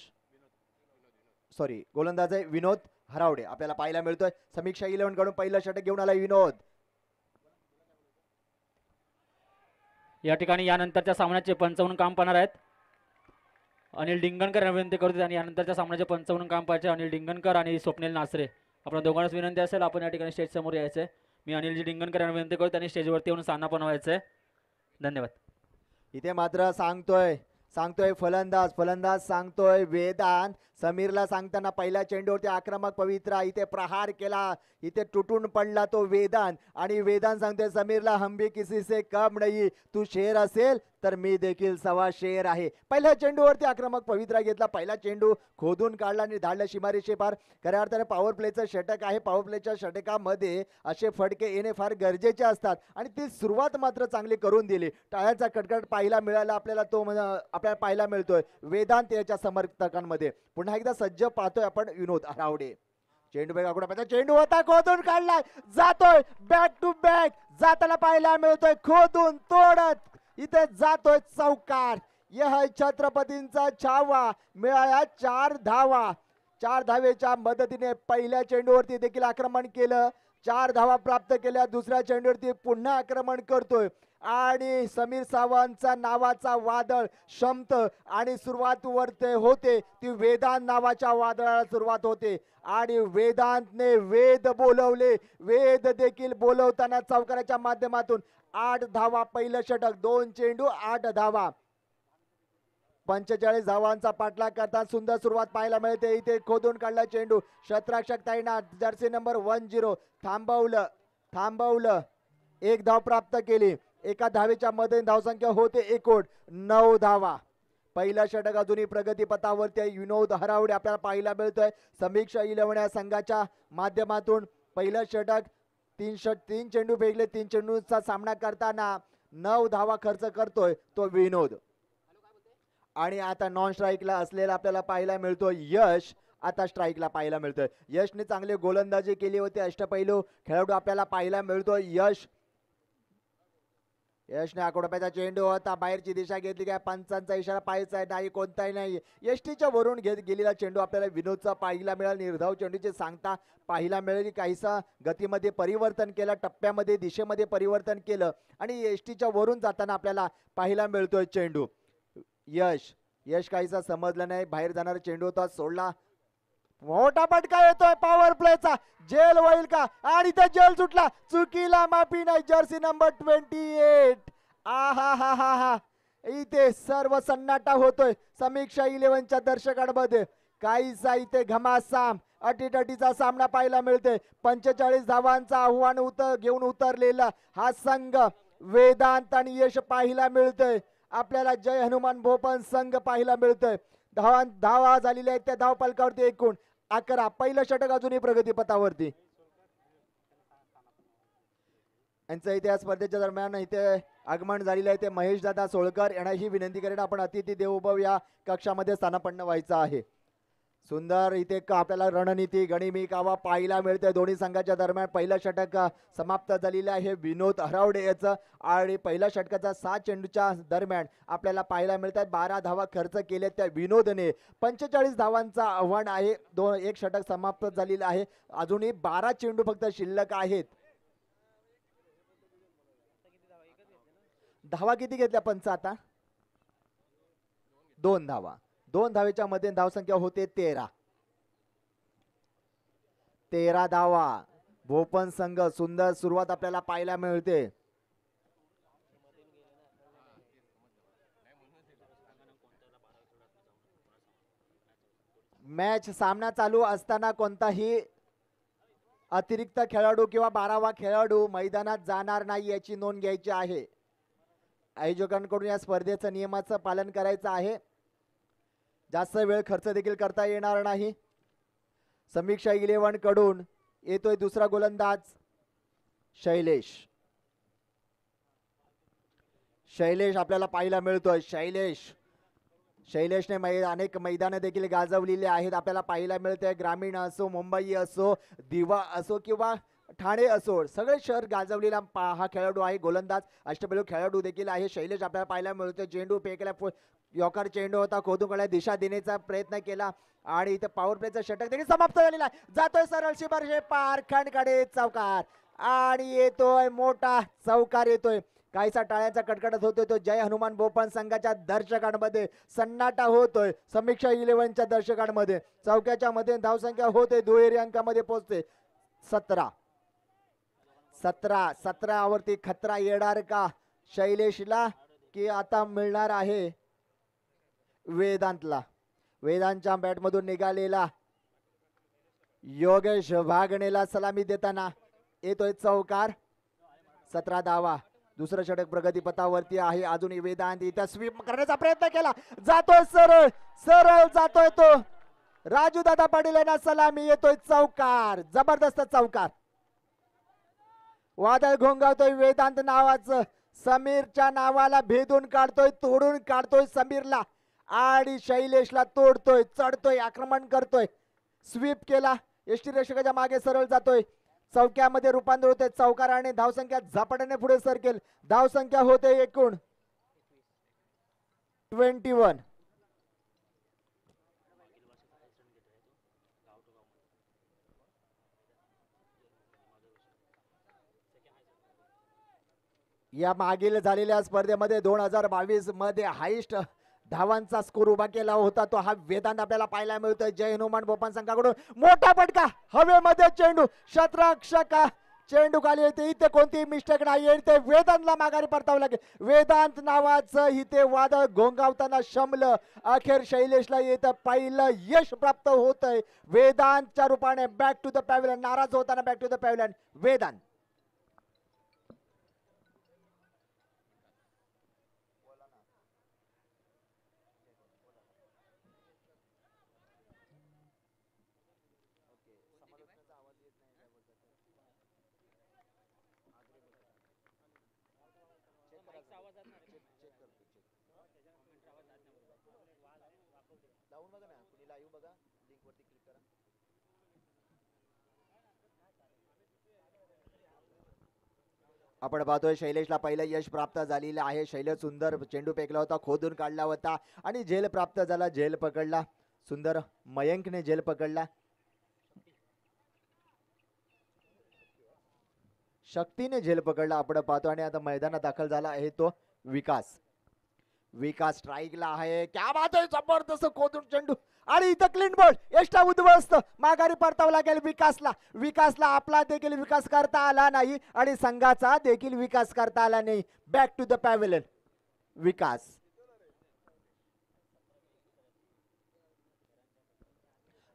सॉरी गोलंदाज आहे विनोद हरावडे आपल्याला पाहायला मिळतोय समीक्षा इलेव्हन कडून पहिलं षटक घेऊन आलाय विनोद या ठिकाणी यानंतरच्या सामन्याचे पंचावन्न काम पाहणार आहेत अनिल डिंगणकर विनंती करतो आणि यानंतरच्या सामन्याचे पंचावन्न काम पाहायचे अनिल डिंगणकर आणि स्वप्नील नासरे आपण दोघांनाच विनंती असेल आपण या ठिकाणी स्टेज समोर यायचे मी मी अनिलजी डिंगणकर यांना विनंती करतो आणि स्टेजवरती येऊन सामना पण व्हायचे धन्यवाद इथे मात्र सांगतोय सांगतोय फलंदाज फलंदाज सांगतोय वेदांत समीरला सांगताना पहिल्या चेंडूवरती आक्रमक पवित्रा इथे प्रहार केला इथे तुटून पडला तो वेदान आणि वेदान सांगते समीरला हंबी किसी से कम नाही तू शेर असेल तर मी देखील सवा शेर आहे पहिल्या चेंडूवरती आक्रमक पवित्रा घेतला पहिला चेंडू खोदून काढला आणि धाडला शिमारीशी पार खऱ्या अर्थाने पॉवर प्लेचं षटक आहे पॉवर प्लेच्या षटकामध्ये असे फडके येणे फार गरजेचे असतात आणि ती सुरुवात मात्र चांगली करून दिली टाळ्याचा कटकट पाहायला मिळाला आपल्याला तो आपल्याला पाहायला मिळतोय वेदांत याच्या समर्थकांमध्ये पुन्हा पुन्हा एकदा सज्ज पाहतोय आपण विनोद रावडे चेंडू बॅग आकडा चेंडू होता खोदून काढलाय जातोय बॅक टू बॅक जाताना पाहायला मिळतोय खोदून तोडत इथे जातोय चौकार छत्रपतींचा छावा मिळाला चार धावा चार धावेच्या मदतीने पहिल्या चेंडूवरती देखील आक्रमण केलं चार धावा प्राप्त केल्या दुसऱ्या चेंडूवरती पुन्हा आक्रमण करतोय आणि समीर सावंतचा नावाचा वादळ शमत आणि सुरुवात वरते होते ती वेदांत नावाच्या वादळाला सुरुवात होते आणि वेदांतने वेद बोलवले वेद देखील बोलवताना चौकाराच्या माध्यमातून आठ धावा पहिलं षटक दोन चेंडू आठ धावा पंचेचाळीस धावांचा पाठलाग करता सुंदर सुरुवात पाहायला मिळते इथे खोदून काढला चेंडू शत्राक्षक ताईना जर्सी नंबर वन झिरो थांबवलं थांबवलं एक धाव प्राप्त केली एका धावेच्या मध्ये धावसंख्या होते एकोट नऊ धावा पहिला षटक अजूनही प्रगतीपथावरती विनोद हरावडे आपल्याला पाहायला मिळतोय समीक्षा या संघाच्या माध्यमातून पहिलं षटक तीन षट तीन चेंडू फेकले तीन चेंडूचा सामना करताना नऊ धावा खर्च करतोय तो विनोद आणि आता नॉन स्ट्राईकला असलेला आपल्याला पाहायला मिळतोय यश आता स्ट्राईकला पाहायला मिळतोय यशने चांगले गोलंदाजी केली होती अष्टपैलू खेळाडू आपल्याला पाहायला मिळतोय यश यशने आकोडप्याचा चेंडू होता बाहेरची दिशा घेतली काय पंचांचा इशारा पाहायचा आहे नाही कोणताही नाही यष्टीच्या वरून घेत गेलेला चेंडू आपल्याला विनोदचा पाहिला मिळाला निर्धाव चेंडूचे सांगता पाहायला मिळेल काहीसा गतीमध्ये परिवर्तन केलं टप्प्यामध्ये दिशेमध्ये परिवर्तन केलं आणि यष्टीच्या वरून जाताना आपल्याला पाहायला मिळतोय चेंडू यश यश काहीसा समजलं नाही बाहेर जाणारा चेंडू होता सोडला मोठा फटका येतोय पॉवर प्लेचा जेल होईल का आणि त्या जेल सुटला चुकीला माफी नाही जर्सी नंबर ट्वेंटी एट आ हा हा हा इथे सर्व सन्नाटा होतोय समीक्षा इलेव्हनच्या दर्शकांमध्ये काहीसा इथे घमासाम अटीटटीचा सामना पाहायला मिळते पंचेचाळीस धावांचा आव्हान उतर घेऊन उतरलेला हा संघ वेदांत आणि यश पाहायला मिळतोय आपल्याला जय हनुमान भोपन संघ पाहायला मिळतोय धावा धावा झालेल्या आहेत त्या धावपालकावरती एकूण अकरा पहिलं षटक अजूनही प्रगतीपथावरती यांचं इथे या स्पर्धेच्या दरम्यान इथे आगमन झालेलं आहे ते महेश दादा सोळकर यांनाही ही विनंती करेन आपण अतिथी देवोभव या कक्षामध्ये स्थानापन्न व्हायचं आहे सुंदर इथे आपल्याला रणनीती गणिमी कावा पाहायला मिळते दोन्ही संघाच्या दरम्यान पहिलं षटक समाप्त झालेलं आहे विनोद हरावडे याचं आणि पहिल्या षटकाचा सात चेंडूच्या दरम्यान आपल्याला पाहायला मिळतात बारा धावा खर्च केले त्या विनोदने पंचेचाळीस धावांचं आव्हान आहे दोन एक षटक समाप्त झालेलं आहे अजूनही बारा चेंडू फक्त शिल्लक आहेत धावा किती घेतल्या पंच आता दोन धावा दोन धावेच्या मध्ये धावसंख्या होते तेरा तेरा धावा भोपन संघ सुंदर सुरुवात आपल्याला पाहायला मिळते मॅच सामना चालू असताना कोणताही अतिरिक्त खेळाडू किंवा बारावा खेळाडू मैदानात जाणार नाही याची नोंद घ्यायची आहे आयोजकांकडून या स्पर्धेचं नियमाचं पालन करायचं आहे जास्त वेळ खर्च देखील करता येणार नाही समीक्षा इलेव्हन कडून येतोय दुसरा गोलंदाज शैलेश शैलेश आपल्याला पाहायला मिळतोय शैलेश शैलेशने मै अनेक मैदानं देखील गाजवलेली आहेत आपल्याला पाहायला मिळते ग्रामीण असो मुंबई असो दिवा असो किंवा ठाणे असोड सगळे शहर गाजवलेला हा खेळाडू आहे गोलंदाज अष्टपैलू खेळाडू देखील आहे शैलेश आपल्याला पाहायला मिळतोय चेंडू पे केला यॉकर चेंडू होता खोदूकडे दिशा देण्याचा प्रयत्न केला आणि इथं पॉवर प्लेचा षटक देखील समाप्त झालेला आहे जातोय सरळ शिबर हे चौकार आणि येतोय मोठा चौकार येतोय काहीसा टाळ्याचा कटकटत होतोय तो जय हनुमान बोपण संघाच्या दर्शकांमध्ये सन्नाटा होतोय समीक्षा इलेव्हनच्या दर्शकांमध्ये चौक्याच्या मध्ये धावसंख्या होते दुहेरी अंकामध्ये पोहोचते सतरा सतरा सतरावरती खतरा येणार का शैलेशला की आता मिळणार आहे वेदांतला वेदांतच्या बॅटमधून निघालेला योगेश भागणेला सलामी देताना येतोय चौकार सतरा दावा दुसरं षटक प्रगतीपथावरती आहे अजूनही वेदांत इथं स्वीप करण्याचा प्रयत्न केला जातोय सरळ सरळ जातोय तो राजू दादा पाटील यांना सलामी येतोय चौकार जबरदस्त चौकार वादळ घोंगावतोय वेदांत नावाचं समीरच्या नावाला भेदून काढतोय तोडून काढतोय समीरला आणि शैलेशला तोडतोय चढतोय आक्रमण करतोय स्वीप केला एसटी मागे सरळ जातोय चौक्यामध्ये रूपांतर होते चौकार आणि धावसंख्या झपाट्याने पुढे सरकेल धावसंख्या होते एकूण ट्वेंटी वन या मागील झालेल्या स्पर्धेमध्ये दोन हजार बावीस मध्ये हायस्ट धावांचा स्कोर उभा केला होता तो हा वेदांत आपल्याला पाहायला मिळतोय जय हनुमान बोपान संघाकडून मोठा फटका हवेमध्ये चेंडू शत्रक्षका चेंडू खाली येते इथे कोणती मिस्टेक नाही येते वेदांतला माघारी परतावं लागेल वेदांत नावाचं इथे वादळ गोंगावताना शमलं अखेर शैलेशला येत पहिलं यश प्राप्त होतंय वेदांतच्या रूपाने बॅक टू द पॅव्हलन नाराज होताना back to the pavilion Vedant लावून बघा आपण पाहतोय शैलेशला पहिलं यश प्राप्त झालेलं आहे शैलेश सुंदर चेंडू पेकला होता खोदून काढला होता आणि झेल प्राप्त झाला झेल पकडला सुंदर मयंकने झेल पकडला शक्तीने झेल पकडला आपण पाहतो आणि आता मैदानात दाखल झाला आहे तो विकास विकास स्ट्राईकला आहे क्या बात आहे जबरदस्त कोथून चेंडू आणि इथं क्लीन बॉल एक्स्ट्रा उद्ध्वस्त माघारी परतावं लागेल विकासला विकासला आपला देखील विकास करता आला नाही आणि संघाचा देखील विकास करता आला नाही back to the pavilion Vikas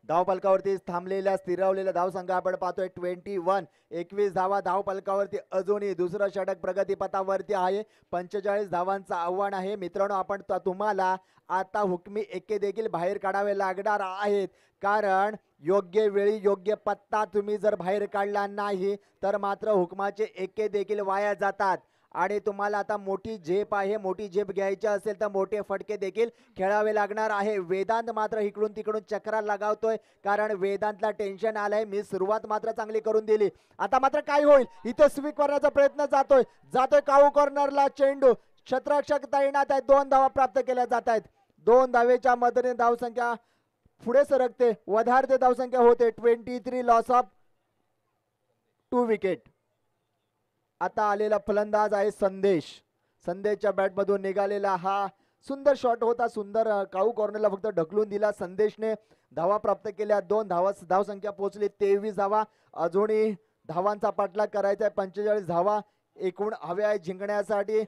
धावपालकावरती थांबलेल्या स्थिरावलेल्या धावसंघ आपण पाहतोय ट्वेंटी वन एकवीस धावा धावपालकावरती अजूनही दुसरं षटक प्रगतीपथावरती आहे पंचेचाळीस धावांचं आव्हान आहे मित्रांनो आपण तुम्हाला आता हुकमी एके देखील बाहेर काढावे लागणार आहेत कारण योग्य वेळी योग्य पत्ता तुम्ही जर बाहेर काढला नाही तर मात्र हुकमाचे एके देखील वाया जातात आणि तुम्हाला आता मोठी झेप आहे मोठी झेप घ्यायची असेल तर मोठे फटके देखील खेळावे लागणार आहे वेदांत मात्र इकडून तिकडून चक्रा लगावतोय कारण वेदांतला टेन्शन आलंय मी सुरुवात मात्र चांगली करून दिली आता मात्र काय होईल इथं स्वीक करण्याचा प्रयत्न जातोय जातोय काऊ कॉर्नरला चेंडू क्षेत्ररक्षक तैनात आहेत दोन धावा प्राप्त केल्या जात आहेत दोन धावेच्या मदतीने धावसंख्या पुढे सरकते वधारते धावसंख्या होते twenty three loss of two wicket आता आलेला फलंदाज आहे संदेश संदेशच्या बॅटमधून निघालेला हा सुंदर शॉट होता सुंदर काऊ कॉर्नरला फक्त ढकलून दिला संदेशने धावा प्राप्त केल्या दोन धावा धावसंख्या पोहोचली तेवीस धावा अजूनही धावांचा पाठलाग करायचा आहे पंचेचाळीस धावा एकूण हव्या आहे जिंकण्यासाठी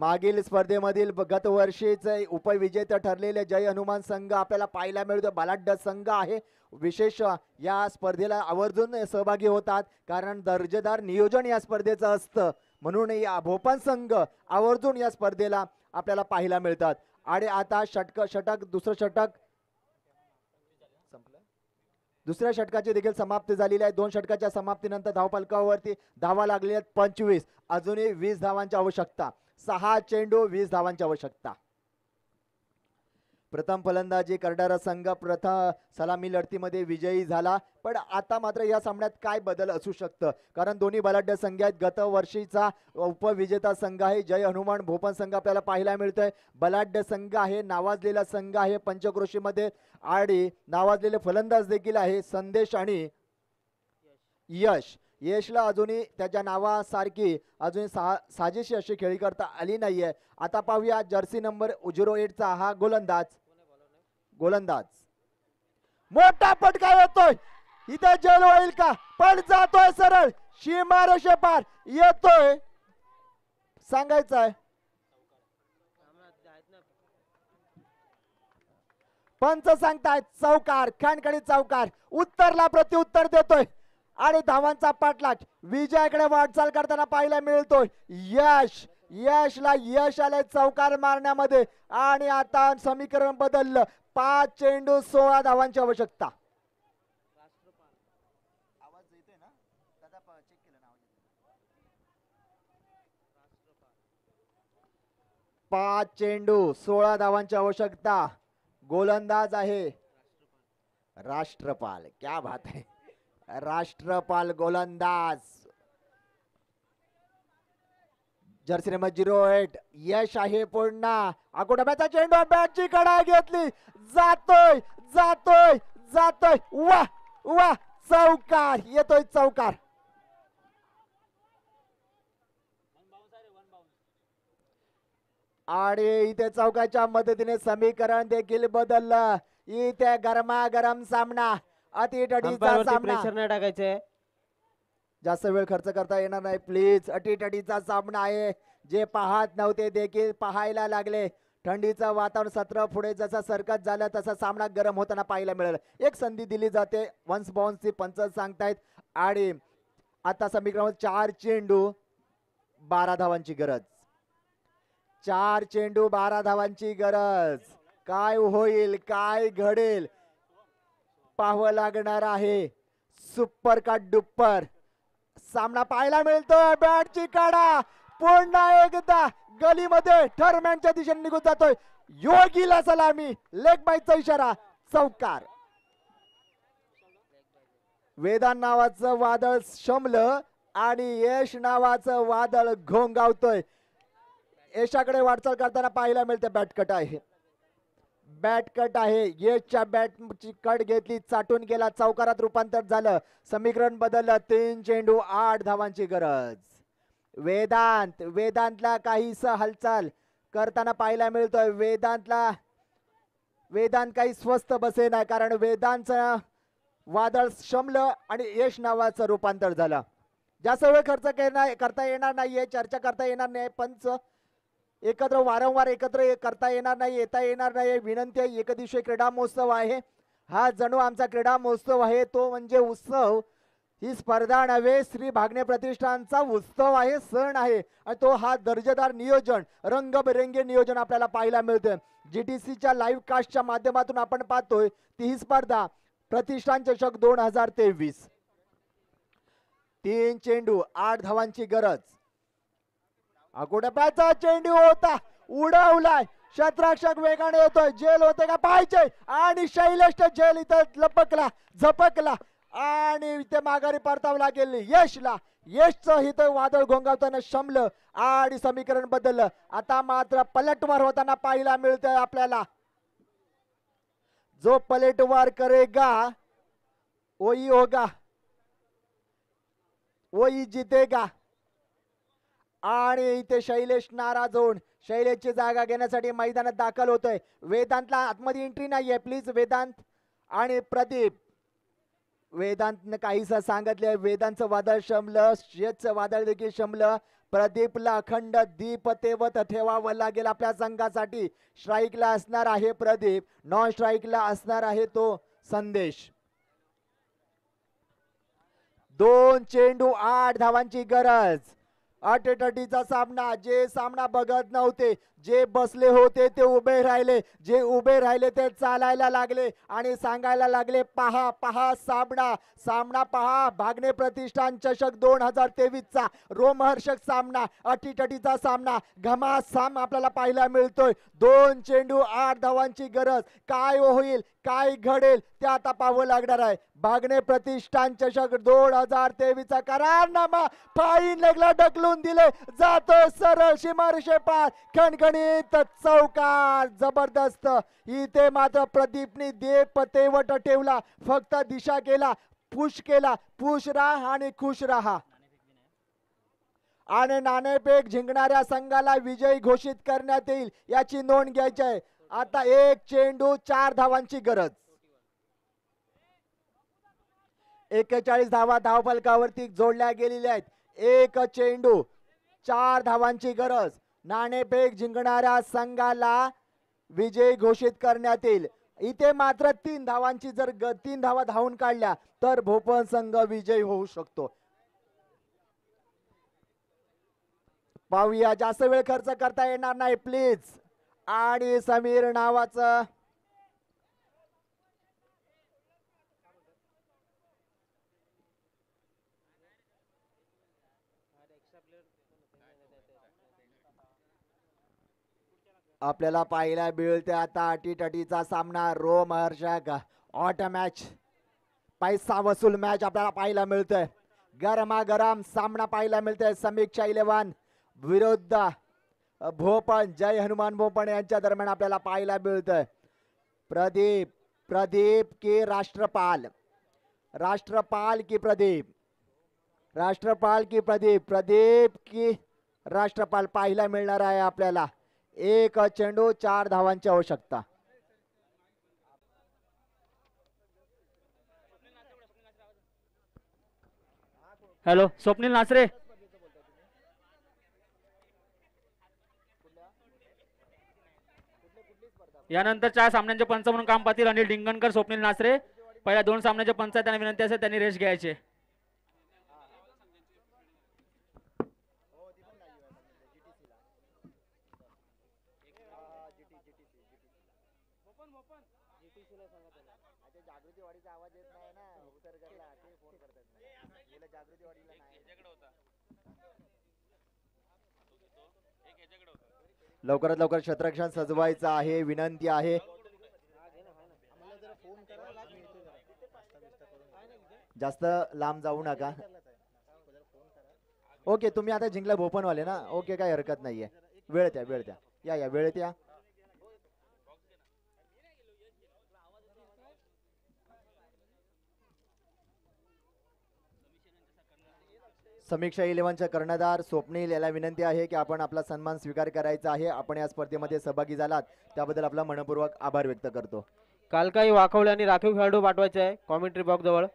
मागील स्पर्धेमधील गतवर्षीचे उपविजेते ठरलेले जय हनुमान संघ आपल्याला पाहायला मिळतो बलाढ्य संघ आहे विशेष या स्पर्धेला आवर्जून सहभागी होतात कारण दर्जेदार नियोजन या स्पर्धेचं असतं म्हणून या भोपाल संघ आवर्जून या स्पर्धेला आपल्याला पाहायला मिळतात आणि आता षटक षटक दुसरं षटक दुसऱ्या षटकाची देखील समाप्ती झालेली आहे दोन षटकाच्या समाप्तीनंतर धावपालकावरती धावा लागलेल्या पंचवीस अजूनही वीस धावांची आवश्यकता सहा चेंडू वीस धावांची आवश्यकता प्रथम फलंदाजी करणारा संघ प्रथम सलामी लढतीमध्ये विजयी झाला पण आता मात्र या सामन्यात काय बदल असू शकतं कारण दोन्ही बलाढ्य संघ आहेत गतवर्षीचा उपविजेता संघ आहे जय हनुमान भोपन संघ आपल्याला पाहायला मिळतोय बलाढ्य संघ आहे नावाजलेला संघ आहे पंचक्रोशीमध्ये आणि नावाजलेले फलंदाज देखील आहे संदेश आणि यश यशला अजूनही त्याच्या नावासारखी अजून सा साजेशी अशी खेळी करता आली नाहीये आता पाहूया जर्सी नंबर झिरो एटचा हा गोलंदाज गोलंदाज मोठा फटका येतोय इथे जेल होईल का पण जातोय सरळ शिमार पार येतोय सांगायचंय पंच सांगतायत चौकार खाणखणी चौकार उत्तरला प्रत्युत्तर देतोय आणि धावांचा पाठलाट विजयाकडे वाटचाल करताना पाहायला मिळतोय यश यशला यश आले चौकार मारण्यामध्ये आणि आता समीकरण बदललं पाच चेंडू सोळा धावांची आवश्यकता पाच चेंडू सोळा धावांची आवश्यकता गोलंदाज आहे राष्ट्रपाल क्या बात आहे राष्ट्रपाल गोलंदाज jersey number zero eight Yash आहे पुन्हा अगोडब्याचा चेंडू बॅटची कडा घेतली जातोय जातोय जातोय वा वा चौकार येतोय चौकार आणि इथे चौकाच्या मदतीने समीकरण देखील बदललं इथे गरमागरम सामना अति सामना प्रेशर नाही जास्त वेळ खर्च करता येणार नाही प्लीज अटीटटीचा सामना आहे जे पाहत नव्हते देखील पाहायला लागले थंडीचं वातावरण सत्र पुढे जसा सरकत झाला तसा सामना गरम होताना पाहायला मिळेल एक संधी दिली जाते वन्स बॉन्स पंच सांगतायत आणि आता समीकरण चार चेंडू बारा धावांची गरज चार चेंडू बारा धावांची गरज काय होईल काय घडेल पाहावं लागणार आहे सुपर का डुप्पर सामना पाहायला मिळतोय बॅटची काढा पुन्हा एकदा गलीमध्ये ठरमॅनच्या दिशेने निघून जातोय योगीला सलामी लेग बाईचा इशारा चौकार वेदान नावाचं वादळ शमलं आणि यश नावाचं वादळ घोंगावतोय यशाकडे वाटचाल करताना पाहायला मिळते बॅटकट आहे बॅट कट आहे यशच्या बॅटची कट घेतली चाटून गेला चौकारात रूपांतर झालं समीकरण बदललं तीन चेंडू आठ धावांची गरज वेदांत वेदांतला काहीस हालचाल करताना पाहायला मिळतोय वेदांतला वेदांत काही स्वस्त बसेना कारण वेदांतचं वादळ शमलं आणि यश नावाचं रूपांतर झालं जास्त वेळ खर्च करता येणार नाही चर्चा करता येणार नाही पंच एकत्र वारंवार एकत्र करता येणार नाही येता येणार नाही विनंती आहे दिवशी क्रीडा महोत्सव आहे हा जणू आमचा क्रीडा महोत्सव आहे तो म्हणजे उत्सव ही स्पर्धा नव्हे श्री भागणे प्रतिष्ठानचा उत्सव आहे सण आहे आणि तो हा दर्जेदार नियोजन रंगबेरंगी नियोजन आपल्याला पाहायला मिळतं जी टी सीच्या लाईव्ह कास्टच्या माध्यमातून आपण पाहतोय ती ही स्पर्धा प्रतिष्ठान चषक दोन हजार तेवीस तीन चेंडू आठ धावांची गरज अगोडप्याचा चेंडू होता उडवलाय शत्राक्षक वेगाने येतोय जेल होते का पाहिजे आणि शैलेश जेल इथं लपकला झपकला आणि इथे माघारी परतावला गेली यशला यशच इथं वादळ घोंगावताना शमलं आणि समीकरण बदललं आता मात्र पलटवार होताना पाहायला मिळतंय आपल्याला जो पलटवार करेगा ओई होगा ओई जितेगा आणि इथे शैलेश नाराजोन शैलेशची जागा घेण्यासाठी मैदानात दाखल होतोय वेदांतला आतमध्ये एंट्री नाही आहे प्लीज वेदांत आणि प्रदीप वेदांतने काहीसा सांगितले वेदांतचं वादळ शमलं शेतचं वादळ देखील शमलं प्रदीपला अखंड दीप तेवत ठेवावं लागेल आपल्या संघासाठी स्ट्राईकला असणार आहे प्रदीप नॉन स्ट्राईकला असणार आहे तो संदेश दोन चेंडू आठ धावांची गरज आटेटटीचा सामना जे सामना बघत नव्हते जे बसले होते ते उभे राहिले जे उभे राहिले ते चालायला लागले आणि सांगायला लागले पहा पहा सामना सामना पहा भागणे प्रतिष्ठान चषक दोन हजार तेवीसचा रोमहर्षक सामना अटीटटीचा सामना घमासाम आपल्याला पाहायला मिळतोय दोन चेंडू आठ धावांची गरज काय होईल काय घडेल ते आता पाहावं लागणार आहे भागणे प्रतिष्ठान चषक दोन हजार तेवीसचा करारनामा फाईन लगला ढकलून दिले जातो सरळ शिमारशे पार खणखण चौकार जबरदस्त इथे मात्र प्रदीपनी देव पतेवट ठेवला फक्त दिशा केला पुश केला पुश राहा आणि खुश राहा आणि नाणेपेक जिंकणाऱ्या संघाला विजयी घोषित करण्यात येईल याची नोंद घ्यायची आहे आता एक चेंडू चार धावांची गरज एकेचाळीस धावा धावफलकावरती जोडल्या गेलेल्या आहेत एक चेंडू चार धावांची गरज नाणेपेक जिंकणाऱ्या संघाला विजय घोषित करण्यात येईल इथे मात्र तीन धावांची जर तीन धावा धावून काढल्या तर भोपन संघ विजयी होऊ शकतो पाहूया जास्त वेळ खर्च करता येणार नाही प्लीज आणि समीर नावाचं आपल्याला पाहायला मिळते आता अटीटटीचा सामना रोम हर्षक ऑट मॅच पैसा वसूल मॅच आपल्याला पाहायला मिळतोय गरमागरम सामना पाहायला मिळतोय समीक्षा इलेव्हन विरुद्ध भोपण जय हनुमान भोपण यांच्या दरम्यान आपल्याला पाहायला मिळतोय प्रदीप प्रदीप की राष्ट्रपाल राष्ट्रपाल की प्रदीप राष्ट्रपाल की प्रदीप प्रदीप की राष्ट्रपाल पाहायला मिळणार आहे आपल्याला एक चेंडू चार धावांची आवश्यकता हॅलो स्वप्नील नासरे यानंतर चार सामन्यांचे पंच म्हणून काम पाहतील अनिल डिंगणकर स्वप्नील नासरे पहिल्या दोन सामन्याचे पंच त्यांना विनंती असेल त्यांनी रेश घ्यायचे लवकरात लवकर शत्रक्षान सजवायचं आहे विनंती आहे जास्त लांब जाऊ नका ओके तुम्ही आता जिंकला भोपनवाले ना ओके काही हरकत नाहीये वेळ त्या वेळ त्या या या वेळ त्या समीक्षा इलेव्हनच्या कर्णधार स्वप्नील याला विनंती आहे की आपण आपला सन्मान स्वीकार करायचा आहे आपण या स्पर्धेमध्ये सहभागी झालात त्याबद्दल आपला मनपूर्वक आभार व्यक्त करतो काल काही वाखवले आणि राखीव खेळाडू पाठवायचे आहे कॉमेंट्री बॉक्स जवळ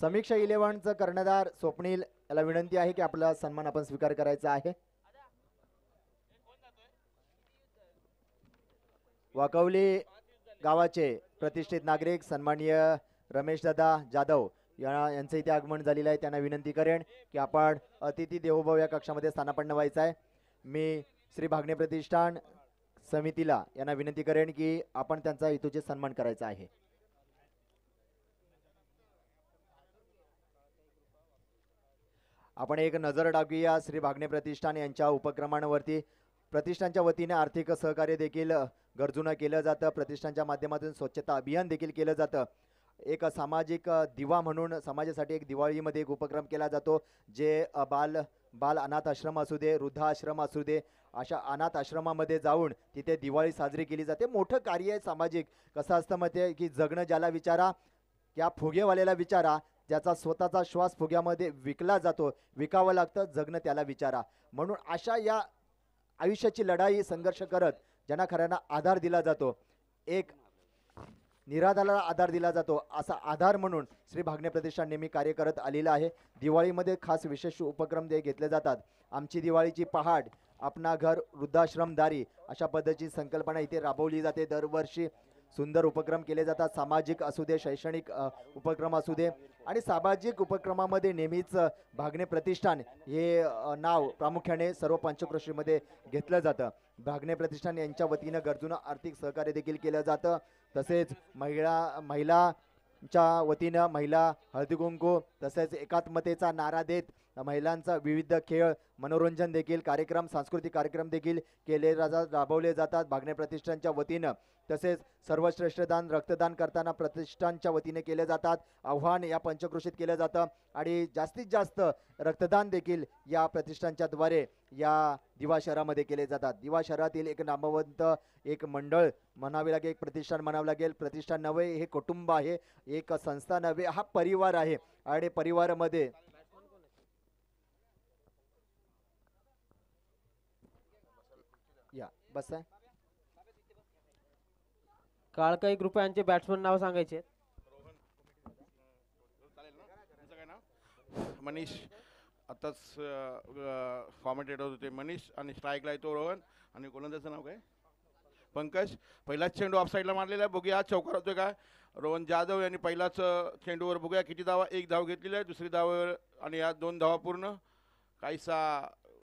समीक्षा इलेव्हनचं कर्णधार स्वप्नील याला विनंती आहे की आपला सन्मान आपण स्वीकार करायचा आहे वाकवली गावाचे प्रतिष्ठित नागरिक सन्माननीय दादा जाधव यांचं इथे आगमन झालेलं आहे त्यांना विनंती करेन की आपण अतिथी देहोभाव या कक्षामध्ये स्थानापन्न व्हायचं आहे मी श्री भागणे प्रतिष्ठान समितीला यांना विनंती करेन की आपण त्यांचा इथूचे सन्मान करायचा आहे आपण एक नजर टाकूया श्री भागणे प्रतिष्ठान यांच्या उपक्रमांवरती प्रतिष्ठानच्या वतीने आर्थिक सहकार्य देखील गरजूनं केलं जातं प्रतिष्ठानच्या माध्यमातून स्वच्छता अभियान देखील केलं जातं एक सामाजिक दिवा म्हणून समाजासाठी एक दिवाळीमध्ये एक उपक्रम केला जातो जे बाल बाल अनाथ आश्रम असू दे वृद्धाश्रम असू दे अशा अनाथ आश्रमामध्ये जाऊन तिथे दिवाळी साजरी केली जाते मोठं कार्य आहे सामाजिक कसं असतं मग ते की जगणं ज्याला विचारा या फुगेवाल्याला विचारा ज्याचा स्वतःचा श्वास फुग्यामध्ये विकला जातो विकावं लागतं जगणं त्याला विचारा म्हणून अशा या आयुष्याची लढाई संघर्ष करत ज्यांना खऱ्यांना आधार दिला जातो एक निराधाराला आधार दिला जातो असा आधार म्हणून श्री भागने प्रतिष्ठान नेहमी कार्य करत आलेलं आहे दिवाळीमध्ये खास विशेष उपक्रम जे घेतले जातात आमची दिवाळीची पहाड आपणा घर वृद्धाश्रमदारी अशा पद्धतीची संकल्पना इथे राबवली जाते दरवर्षी सुंदर उपक्रम केले जातात सामाजिक असू दे शैक्षणिक उपक्रम असू दे आणि सामाजिक उपक्रमामध्ये नेहमीच भागणे प्रतिष्ठान हे नाव प्रामुख्याने सर्व पंचक्रोशीमध्ये घेतलं जातं भागणे प्रतिष्ठान यांच्या वतीनं गरजूंना आर्थिक सहकार्य देखील केलं जातं तसेच महिला महिलाच्या वतीनं महिला हळदीकुंकू तसेच एकात्मतेचा नारा देत महिलांचा विविध खेळ मनोरंजन देखील कार्यक्रम सांस्कृतिक कार्यक्रम देखील केले जातात राबवले जातात भागणे प्रतिष्ठानच्या वतीनं तसेच सर्वश्रेष्ठदान रक्तदान करताना प्रतिष्ठानच्या वतीने केले जातात आव्हान या पंचकृषीत केलं जातं आणि जास्तीत जास्त रक्तदान देखील या प्रतिष्ठानच्या द्वारे या दिवा शहरामध्ये केले जातात दिवा शहरातील एक नामवंत एक मंडळ म्हणावे लागेल एक प्रतिष्ठान म्हणावं लागेल प्रतिष्ठान नव्हे हे कुटुंब आहे एक संस्था नव्हे हा परिवार आहे आणि परिवारामध्ये बसा काळकाई काही यांचे बॅट्समन नाव सांगायचे मनीष आताच कॉमेंटेटर होते मनीष आणि स्ट्राईकला येतो रोहन आणि गोलंदाजचं नाव काय पंकज पहिलाच चेंडू ऑफ साईडला मारलेला आहे बघूया चौकार होतोय काय रोहन जाधव यांनी पहिलाच चेंडूवर बघूया किती धावा एक धाव घेतलेला आहे दुसरी धावावर आणि या दोन धावा पूर्ण काहीसा